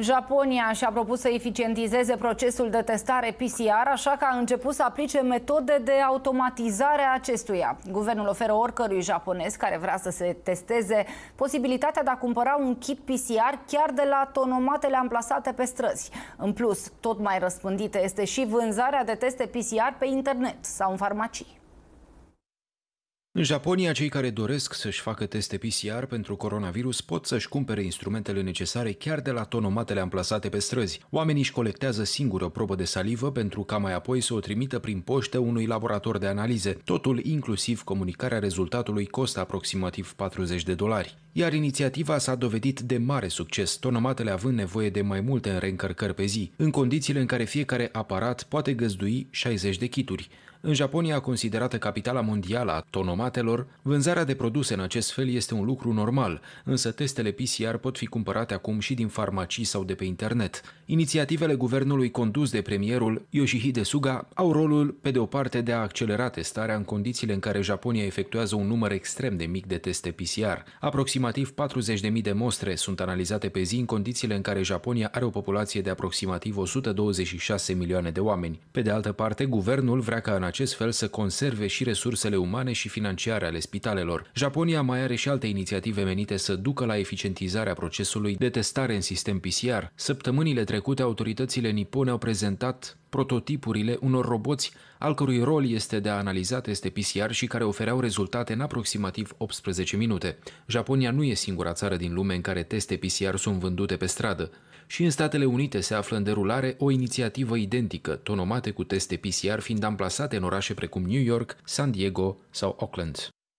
Japonia și-a propus să eficientizeze procesul de testare PCR, așa că a început să aplice metode de automatizare a acestuia. Guvernul oferă oricărui japonez care vrea să se testeze posibilitatea de a cumpăra un kit PCR chiar de la tonomatele amplasate pe străzi. În plus, tot mai răspândită este și vânzarea de teste PCR pe internet sau în farmacii. În Japonia, cei care doresc să-și facă teste PCR pentru coronavirus pot să-și cumpere instrumentele necesare chiar de la tonomatele amplasate pe străzi. Oamenii își colectează singur o probă de salivă pentru ca mai apoi să o trimită prin poștă unui laborator de analize, totul inclusiv comunicarea rezultatului costă aproximativ 40 de dolari. Iar inițiativa s-a dovedit de mare succes, tonomatele având nevoie de mai multe reîncărcări pe zi, în condițiile în care fiecare aparat poate găzdui 60 de chituri. În Japonia, considerată capitala mondială a tonomatelor, aparatelor, vânzarea de produse în acest fel este un lucru normal, însă testele PCR pot fi cumpărate acum și din farmacii sau de pe internet. Inițiativele guvernului condus de premierul Yoshihide Suga au rolul, pe de o parte, de a accelera testarea în condițiile în care Japonia efectuează un număr extrem de mic de teste PCR. Aproximativ 40.000 de mostre sunt analizate pe zi în condițiile în care Japonia are o populație de aproximativ 126 milioane de oameni. Pe de altă parte, guvernul vrea ca în acest fel să conserve și resursele umane și financiare financiare ale spitalelor. Japonia mai are și alte inițiative menite să ducă la eficientizarea procesului de testare în sistem PCR. Săptămânile trecute, autoritățile nipone au prezentat prototipurile unor roboți al cărui rol este de a analiza teste PCR și care ofereau rezultate în aproximativ 18 minute. Japonia nu e singura țară din lume în care teste PCR sunt vândute pe stradă. Și în Statele Unite se află în derulare o inițiativă identică, tonomate cu teste PCR fiind amplasate în orașe precum New York, San Diego sau Auckland.